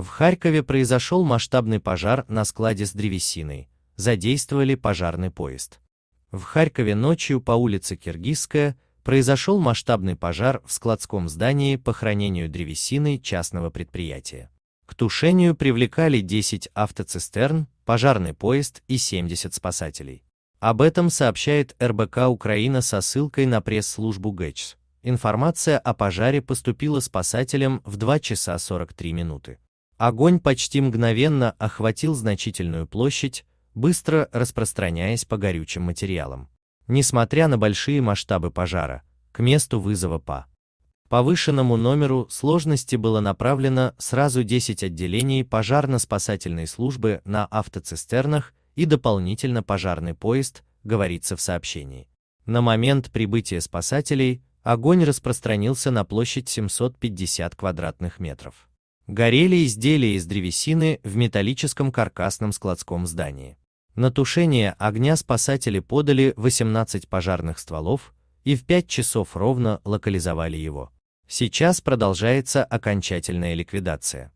В Харькове произошел масштабный пожар на складе с древесиной, задействовали пожарный поезд. В Харькове ночью по улице Киргизская произошел масштабный пожар в складском здании по хранению древесины частного предприятия. К тушению привлекали 10 автоцистерн, пожарный поезд и 70 спасателей. Об этом сообщает РБК Украина со ссылкой на пресс-службу ГЭЧС. Информация о пожаре поступила спасателям в 2 часа 43 минуты. Огонь почти мгновенно охватил значительную площадь, быстро распространяясь по горючим материалам. Несмотря на большие масштабы пожара, к месту вызова по повышенному номеру сложности было направлено сразу 10 отделений пожарно-спасательной службы на автоцистернах и дополнительно пожарный поезд, говорится в сообщении. На момент прибытия спасателей огонь распространился на площадь 750 квадратных метров. Горели изделия из древесины в металлическом каркасном складском здании. На тушение огня спасатели подали 18 пожарных стволов и в 5 часов ровно локализовали его. Сейчас продолжается окончательная ликвидация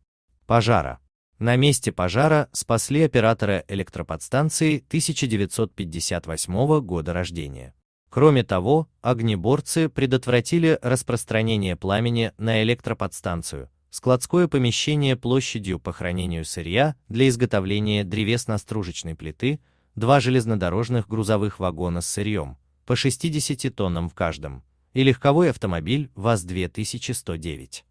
пожара. На месте пожара спасли оператора электроподстанции 1958 года рождения. Кроме того, огнеборцы предотвратили распространение пламени на электроподстанцию, складское помещение площадью по хранению сырья для изготовления древесно-стружечной плиты, два железнодорожных грузовых вагона с сырьем, по 60 тоннам в каждом, и легковой автомобиль ВАЗ-2109.